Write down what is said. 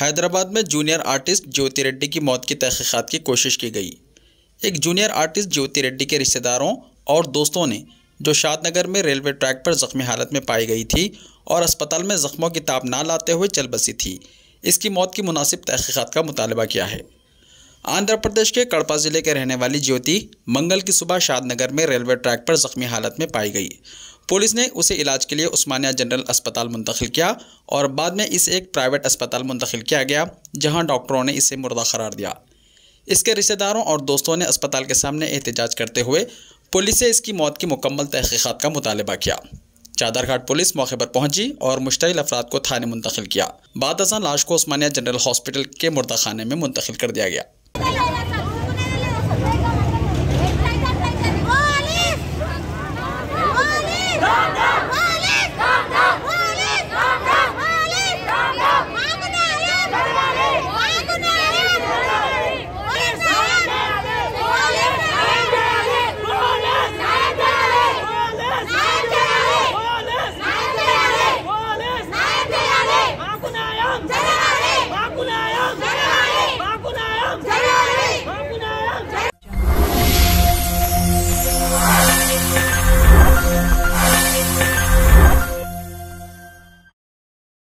हैदराबाद में junior artist ज्योति रेड्डी की मौत की तहकीकत की कोशिश की गई एक जूनियर आर्टिस्ट ज्योति रेड्डी के रिश्तेदारों और दोस्तों ने जो शादनगर में रेलवे ट्रैक पर ज़ख्मी हालत में पाई गई थी और अस्पताल में ज़ख्मों की ताप ना लाते हुए चल बसी थी इसकी मौत की मुनासिब तहकीक़ात का मुतालबा किया है आंध्र प्रदेश के कड़पा ज़िले के रहने वाली ज्योति मंगल की सुबह शादनगर में रेलवे ट्रैक पर ज़ख्मी हालत में पाई गई पुलिस ने उसे इलाज के लिए उस्मानिया जनरल अस्पताल मुंतकिल किया और बाद में इसे एक प्राइवेट अस्पताल मुंतकिल किया गया जहां डॉक्टरों ने इसे मुर्दा करार दिया इसके रिश्तेदारों और दोस्तों ने अस्पताल के सामने एहतजाज करते हुए पुलिस से इसकी मौत की मुकम्मल तहकीक़ात का मुतालबा किया चादरघाट पुलिस मौके पर पहुंची और मुश्तिल अफराद को थाने मुंतकिल किया बाद लाश को उस्मानिया जनरल हॉस्पिटल के मुर्दा खाने में मुंतकिल कर दिया गया